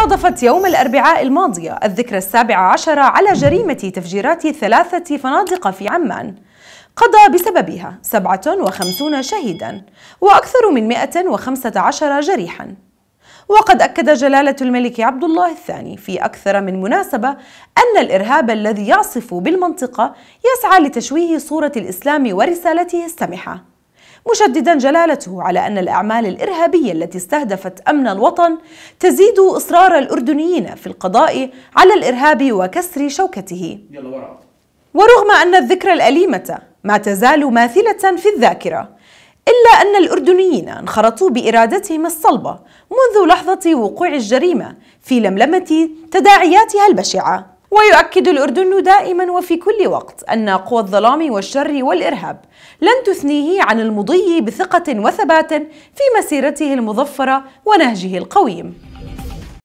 صادفت يوم الأربعاء الماضية الذكرى السابعة عشرة على جريمة تفجيرات ثلاثة فنادق في عمان قضى بسببها 57 شهيدا وأكثر من 115 جريحا وقد أكد جلالة الملك عبد الله الثاني في أكثر من مناسبة أن الإرهاب الذي يعصف بالمنطقة يسعى لتشويه صورة الإسلام ورسالته السمحة مشددا جلالته على أن الأعمال الإرهابية التي استهدفت أمن الوطن تزيد إصرار الأردنيين في القضاء على الإرهاب وكسر شوكته ورغم أن الذكرى الأليمة ما تزال ماثلة في الذاكرة إلا أن الأردنيين انخرطوا بإرادتهم الصلبة منذ لحظة وقوع الجريمة في لملمة تداعياتها البشعة ويؤكد الأردن دائما وفي كل وقت أن قوى الظلام والشر والإرهاب لن تثنيه عن المضي بثقة وثبات في مسيرته المظفرة ونهجه القويم